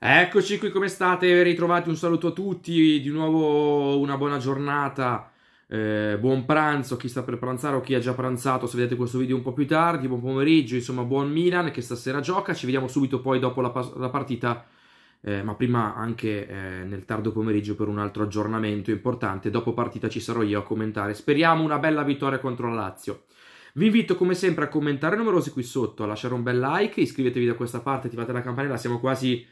Eccoci qui, come state? Ritrovati, un saluto a tutti, di nuovo una buona giornata, eh, buon pranzo chi sta per pranzare o chi ha già pranzato se vedete questo video un po' più tardi, buon pomeriggio, insomma buon Milan che stasera gioca, ci vediamo subito poi dopo la, la partita, eh, ma prima anche eh, nel tardo pomeriggio per un altro aggiornamento importante, dopo partita ci sarò io a commentare, speriamo una bella vittoria contro la Lazio. Vi invito come sempre a commentare numerosi qui sotto, a lasciare un bel like, iscrivetevi da questa parte, attivate la campanella, siamo quasi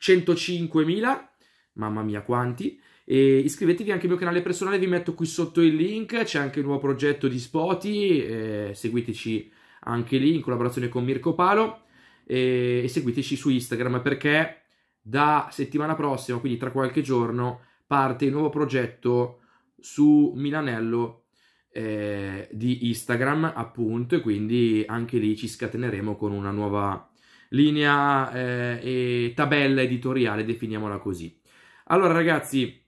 105.000, mamma mia quanti. E iscrivetevi anche al mio canale personale, vi metto qui sotto il link, c'è anche il nuovo progetto di Spoti, eh, seguiteci anche lì in collaborazione con Mirko Palo eh, e seguiteci su Instagram perché da settimana prossima, quindi tra qualche giorno, parte il nuovo progetto su Milanello eh, di Instagram, appunto, e quindi anche lì ci scateneremo con una nuova linea eh, e tabella editoriale, definiamola così. Allora ragazzi,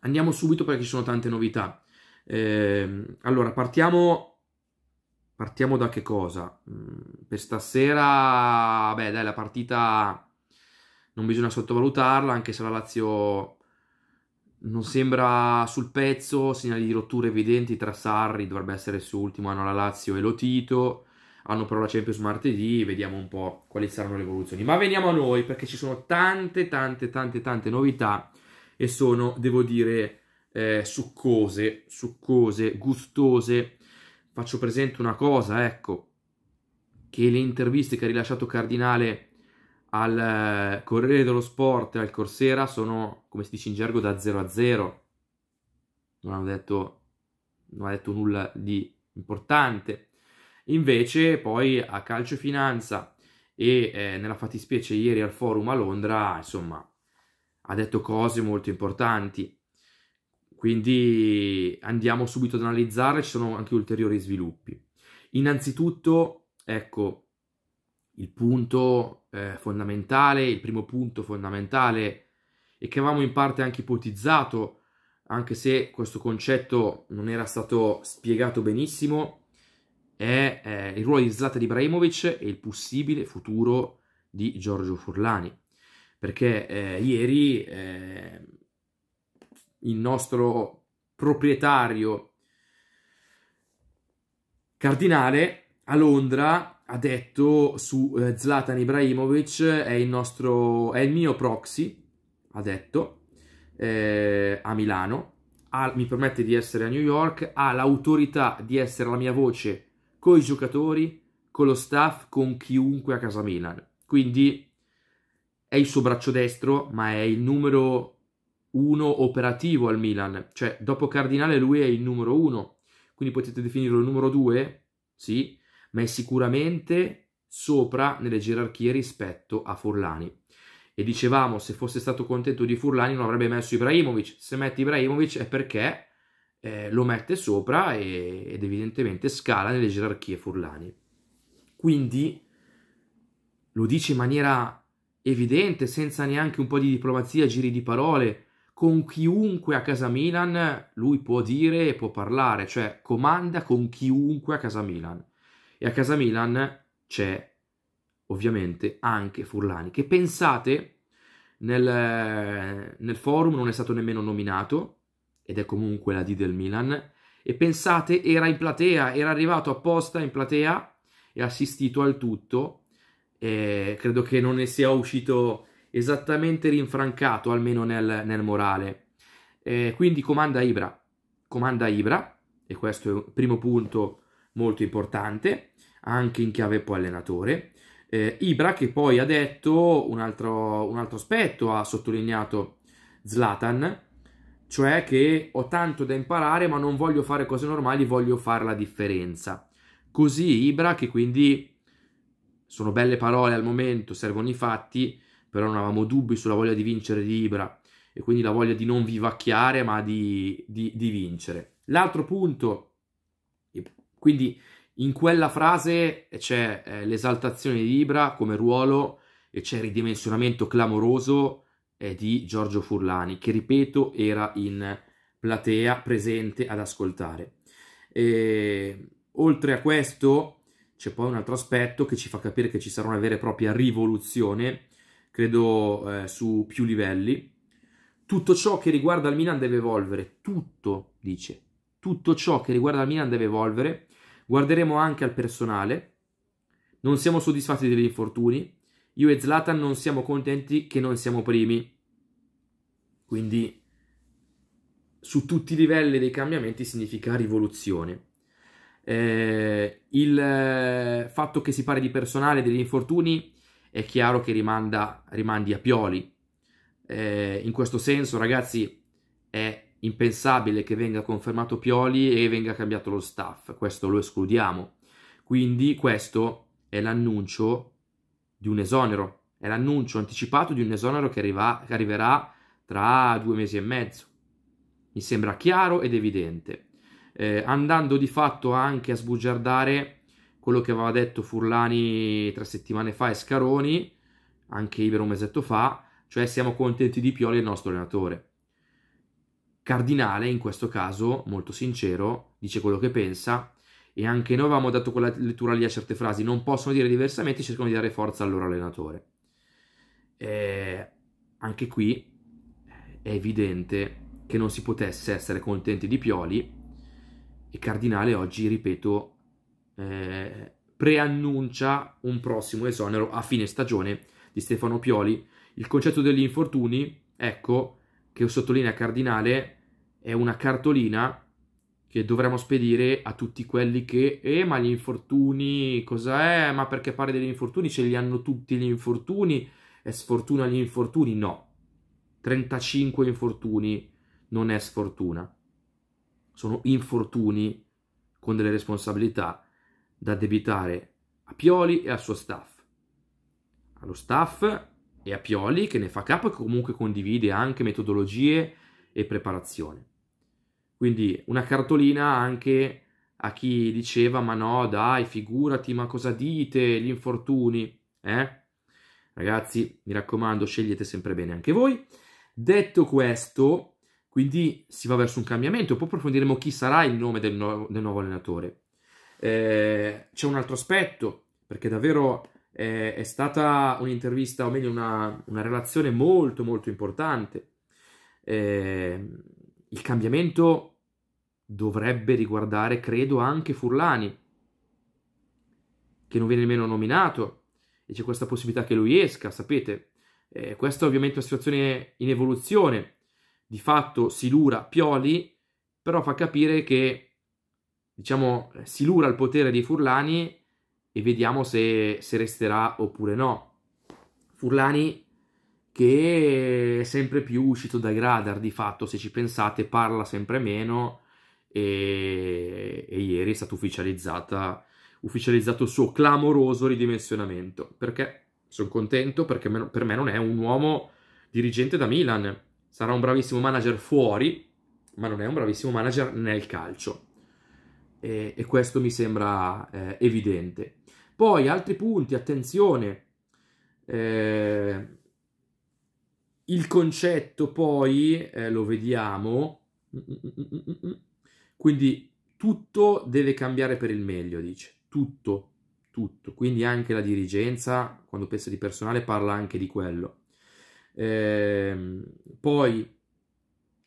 andiamo subito perché ci sono tante novità. Eh, allora, partiamo, partiamo da che cosa? Mm, per stasera, beh dai, la partita non bisogna sottovalutarla, anche se la Lazio non sembra sul pezzo, segnali di rotture evidenti tra Sarri, dovrebbe essere il suo ultimo anno la Lazio, e Lotito hanno però la Champions martedì, vediamo un po' quali saranno le evoluzioni. Ma veniamo a noi perché ci sono tante, tante, tante, tante novità e sono, devo dire, eh, succose, succose, gustose. Faccio presente una cosa, ecco, che le interviste che ha rilasciato Cardinale al eh, Corriere dello Sport e al Corsera sono, come si dice in gergo, da 0 a 0. Non hanno detto, non ha detto nulla di importante. Invece poi a Calciofinanza e eh, nella fattispecie ieri al forum a Londra, insomma, ha detto cose molto importanti. Quindi andiamo subito ad analizzare, ci sono anche ulteriori sviluppi. Innanzitutto, ecco, il punto eh, fondamentale, il primo punto fondamentale e che avevamo in parte anche ipotizzato, anche se questo concetto non era stato spiegato benissimo, è eh, il ruolo di Zlatan Ibrahimovic e il possibile futuro di Giorgio Furlani. Perché eh, ieri eh, il nostro proprietario cardinale a Londra ha detto su eh, Zlatan Ibrahimovic è il, nostro, è il mio proxy, ha detto, eh, a Milano, ha, mi permette di essere a New York, ha l'autorità di essere la mia voce con i giocatori, con lo staff, con chiunque a casa Milan. Quindi è il suo braccio destro, ma è il numero uno operativo al Milan. Cioè, dopo Cardinale lui è il numero uno. Quindi potete definirlo il numero due, sì, ma è sicuramente sopra nelle gerarchie rispetto a Furlani. E dicevamo, se fosse stato contento di Furlani non avrebbe messo Ibrahimovic. Se metti Ibrahimovic è perché eh, lo mette sopra e, ed evidentemente scala nelle gerarchie furlani. Quindi lo dice in maniera evidente, senza neanche un po' di diplomazia, giri di parole, con chiunque a casa Milan lui può dire e può parlare, cioè comanda con chiunque a casa Milan. E a casa Milan c'è ovviamente anche Furlani, che pensate nel, nel forum non è stato nemmeno nominato, ed è comunque la D del Milan, e pensate era in platea, era arrivato apposta in platea e ha assistito al tutto, e eh, credo che non ne sia uscito esattamente rinfrancato, almeno nel, nel morale. E eh, quindi comanda Ibra, comanda Ibra, e questo è un primo punto molto importante, anche in chiave poi allenatore. Eh, Ibra che poi ha detto un altro, un altro aspetto, ha sottolineato Zlatan, cioè che ho tanto da imparare ma non voglio fare cose normali, voglio fare la differenza. Così Ibra, che quindi sono belle parole al momento, servono i fatti, però non avevamo dubbi sulla voglia di vincere di Ibra e quindi la voglia di non vivacchiare ma di, di, di vincere. L'altro punto, quindi in quella frase eh, c'è eh, l'esaltazione di Ibra come ruolo e c'è il ridimensionamento clamoroso eh, di Giorgio Furlani, che ripeto era in platea presente ad ascoltare. E, oltre a questo c'è poi un altro aspetto che ci fa capire che ci sarà una vera e propria rivoluzione, credo eh, su più livelli. Tutto ciò che riguarda il Milan deve evolvere, tutto, dice, tutto ciò che riguarda il Milan deve evolvere. Guarderemo anche al personale. Non siamo soddisfatti degli infortuni, io e Zlatan non siamo contenti che non siamo primi. Quindi su tutti i livelli dei cambiamenti significa rivoluzione. Eh, il eh, fatto che si parli di personale degli infortuni è chiaro che rimanda, rimandi a Pioli. Eh, in questo senso, ragazzi, è impensabile che venga confermato Pioli e venga cambiato lo staff, questo lo escludiamo. Quindi questo è l'annuncio di un esonero, è l'annuncio anticipato di un esonero che, arriva, che arriverà tra due mesi e mezzo. Mi sembra chiaro ed evidente, eh, andando di fatto anche a sbugiardare quello che aveva detto Furlani tre settimane fa e Scaroni, anche Ibero un mesetto fa, cioè siamo contenti di Pioli, il nostro allenatore. Cardinale, in questo caso, molto sincero, dice quello che pensa e anche noi avevamo dato quella lettura lì a certe frasi, non possono dire diversamente, cercano di dare forza al loro allenatore. E anche qui eh, è evidente che non si potesse essere contenti di Pioli e Cardinale oggi, ripeto, eh, preannuncia un prossimo esonero a fine stagione di Stefano Pioli. Il concetto degli infortuni, ecco, che sottolinea Cardinale, è una cartolina che dovremmo spedire a tutti quelli che, eh, ma gli infortuni, cos'è? Ma perché pare degli infortuni? Ce li hanno tutti gli infortuni? È sfortuna gli infortuni? No. 35 infortuni non è sfortuna. Sono infortuni con delle responsabilità da debitare a Pioli e al suo staff. Allo staff e a Pioli che ne fa capo e comunque condivide anche metodologie e preparazione. Quindi una cartolina anche a chi diceva ma no dai figurati ma cosa dite gli infortuni eh? ragazzi mi raccomando scegliete sempre bene anche voi detto questo quindi si va verso un cambiamento poi approfondiremo chi sarà il nome del, no- del nuovo allenatore eh, c'è un altro aspetto perché davvero eh, è stata un'intervista o meglio una, una relazione molto molto importante eh, il cambiamento dovrebbe riguardare, credo, anche Furlani, che non viene nemmeno nominato, e c'è questa possibilità che lui esca, sapete. Eh, questa è ovviamente una situazione in evoluzione. Di fatto Silura Pioli, però fa capire che, diciamo, eh, Silura il potere di Furlani e vediamo se, se resterà oppure no. Furlani che è sempre più uscito dai radar di fatto, se ci pensate parla sempre meno e, e ieri è stato ufficializzato il suo clamoroso ridimensionamento, perché sono contento, perché per me non è un uomo dirigente da Milan, sarà un bravissimo manager fuori, ma non è un bravissimo manager nel calcio. E, e questo mi sembra eh, evidente. Poi altri punti, attenzione, eh, il concetto poi eh, lo vediamo, mm, mm, mm, quindi tutto deve cambiare per il meglio, dice, tutto, tutto, quindi anche la dirigenza, quando pensa di personale, parla anche di quello. Eh, poi,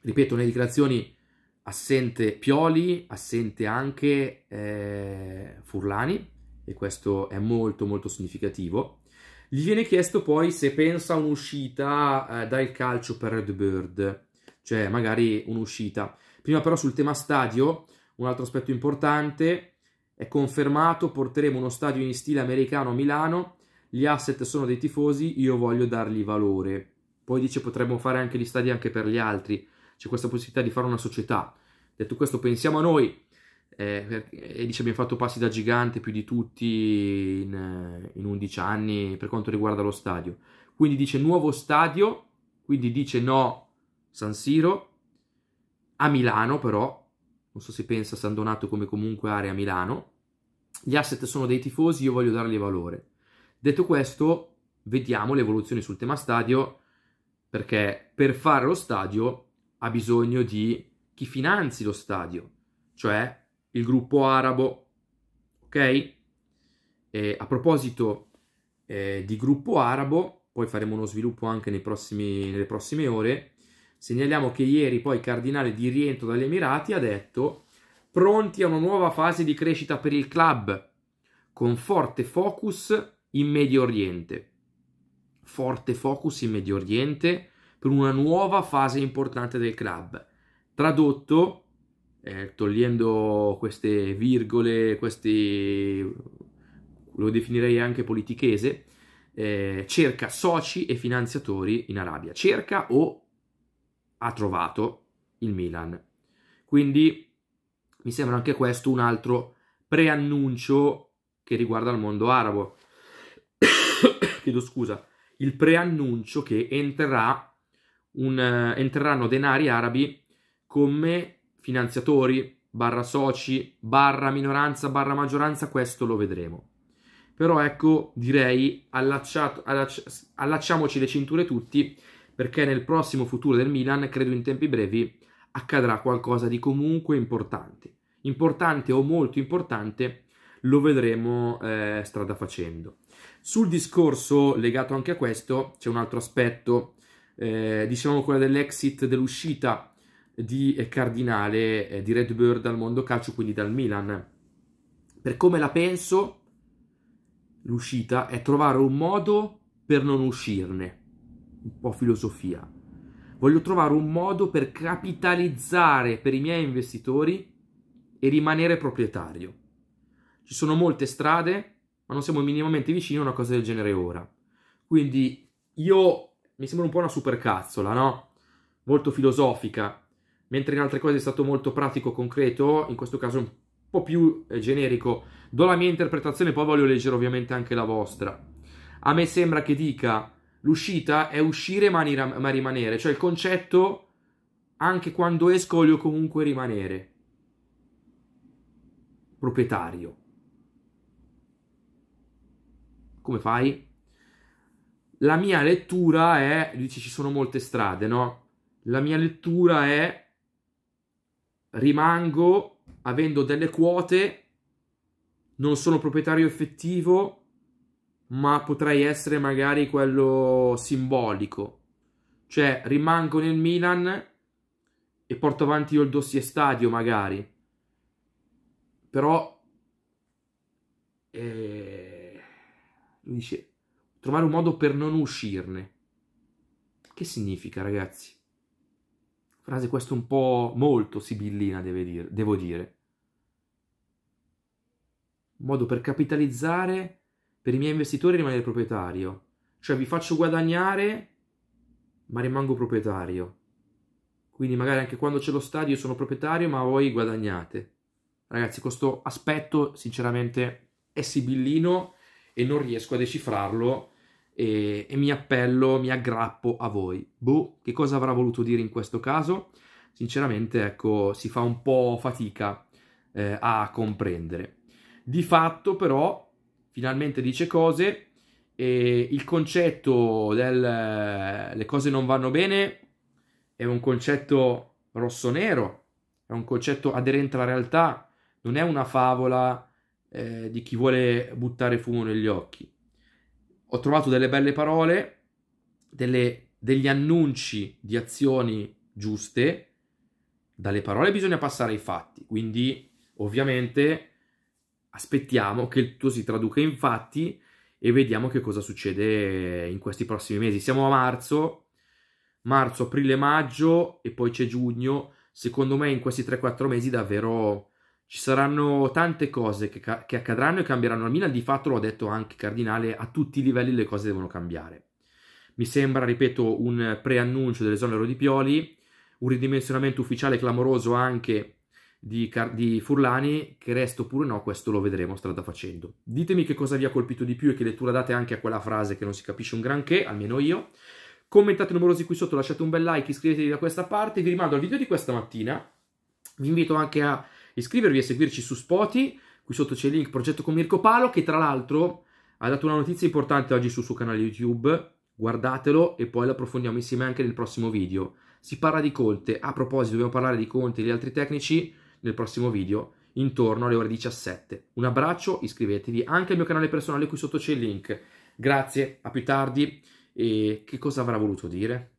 ripeto, nelle dichiarazioni assente Pioli, assente anche eh, Furlani, e questo è molto molto significativo. Gli viene chiesto poi se pensa a un'uscita eh, dal calcio per Red Bird, cioè magari un'uscita. Prima però sul tema stadio, un altro aspetto importante, è confermato, porteremo uno stadio in stile americano a Milano, gli asset sono dei tifosi, io voglio dargli valore. Poi dice potremmo fare anche gli stadi anche per gli altri, c'è questa possibilità di fare una società. Detto questo pensiamo a noi, eh, e dice abbiamo fatto passi da gigante più di tutti in, eh, in 11 anni per quanto riguarda lo stadio. Quindi dice nuovo stadio, quindi dice no San Siro, a Milano però, non so se pensa San Donato come comunque area Milano, gli asset sono dei tifosi, io voglio dargli valore. Detto questo, vediamo le evoluzioni sul tema stadio, perché per fare lo stadio ha bisogno di chi finanzi lo stadio, cioè il gruppo arabo, ok? E a proposito eh, di gruppo arabo, poi faremo uno sviluppo anche nei prossimi, nelle prossime ore, segnaliamo che ieri poi il cardinale di rientro dagli Emirati ha detto pronti a una nuova fase di crescita per il club, con forte focus in Medio Oriente. Forte focus in Medio Oriente per una nuova fase importante del club. Tradotto, eh, togliendo queste virgole, questi, lo definirei anche politichese, eh, cerca soci e finanziatori in Arabia. Cerca o ha trovato il Milan. Quindi mi sembra anche questo un altro preannuncio che riguarda il mondo arabo. Chiedo scusa, il preannuncio che entrerà un, eh, entreranno denari arabi come finanziatori, barra soci, barra minoranza, barra maggioranza, questo lo vedremo. Però ecco, direi, allacci allacciamoci le cinture tutti, perché nel prossimo futuro del Milan, credo in tempi brevi, accadrà qualcosa di comunque importante. Importante o molto importante, lo vedremo eh, strada facendo. Sul discorso legato anche a questo, c'è un altro aspetto, eh, diciamo quello dell'exit, dell'uscita di eh, cardinale eh, di Red Bird al mondo calcio, quindi dal Milan. Per come la penso, l'uscita è trovare un modo per non uscirne, un po' filosofia. Voglio trovare un modo per capitalizzare per i miei investitori e rimanere proprietario. Ci sono molte strade, ma non siamo minimamente vicini a una cosa del genere ora. Quindi io mi sembra un po' una supercazzola, no? Molto filosofica, mentre in altre cose è stato molto pratico, concreto, in questo caso un po' più eh, generico. Do la mia interpretazione, poi voglio leggere ovviamente anche la vostra. A me sembra che dica l'uscita è uscire ma, ma rimanere, cioè il concetto anche quando esco voglio comunque rimanere proprietario. Come fai? La mia lettura è, dice ci sono molte strade, no? La mia lettura è rimango avendo delle quote, non sono proprietario effettivo, ma potrei essere magari quello simbolico. Cioè rimango nel Milan e porto avanti io il dossier stadio magari. Però eh, lui dice trovare un modo per non uscirne. Che significa, ragazzi? Frase questa un po' molto sibillina, dire, devo dire. Un modo per capitalizzare per i miei investitori rimanere proprietario. Cioè vi faccio guadagnare, ma rimango proprietario. Quindi magari anche quando c'è lo stadio io sono proprietario, ma voi guadagnate. Ragazzi, questo aspetto sinceramente è sibillino e non riesco a decifrarlo e, e, mi appello, mi aggrappo a voi. Boh, che cosa avrà voluto dire in questo caso? Sinceramente, ecco, si fa un po' fatica eh, a comprendere. Di fatto, però, finalmente dice cose e il concetto del eh, le cose non vanno bene è un concetto rosso-nero, è un concetto aderente alla realtà, non è una favola eh, di chi vuole buttare fumo negli occhi ho trovato delle belle parole, delle, degli annunci di azioni giuste. Dalle parole bisogna passare ai fatti, quindi ovviamente aspettiamo che il tuo si traduca in fatti e vediamo che cosa succede in questi prossimi mesi. Siamo a marzo, marzo, aprile, maggio e poi c'è giugno. Secondo me in questi 3-4 mesi davvero ci saranno tante cose che, che, accadranno e cambieranno la Milan, di fatto l'ho detto anche Cardinale, a tutti i livelli le cose devono cambiare. Mi sembra, ripeto, un preannuncio dell'esonero di Pioli, un ridimensionamento ufficiale clamoroso anche di, di, Furlani, che resto oppure no, questo lo vedremo strada facendo. Ditemi che cosa vi ha colpito di più e che lettura date anche a quella frase che non si capisce un granché, almeno io. Commentate numerosi qui sotto, lasciate un bel like, iscrivetevi da questa parte, vi rimando al video di questa mattina, vi invito anche a iscrivervi e seguirci su Spotify. Qui sotto c'è il link Progetto con Mirko Palo, che tra l'altro ha dato una notizia importante oggi sul suo canale YouTube. Guardatelo e poi l'approfondiamo insieme anche nel prossimo video. Si parla di Conte. A proposito, dobbiamo parlare di Conte e gli altri tecnici nel prossimo video intorno alle ore 17. Un abbraccio, iscrivetevi anche al mio canale personale, qui sotto c'è il link. Grazie, a più tardi. E che cosa avrà voluto dire?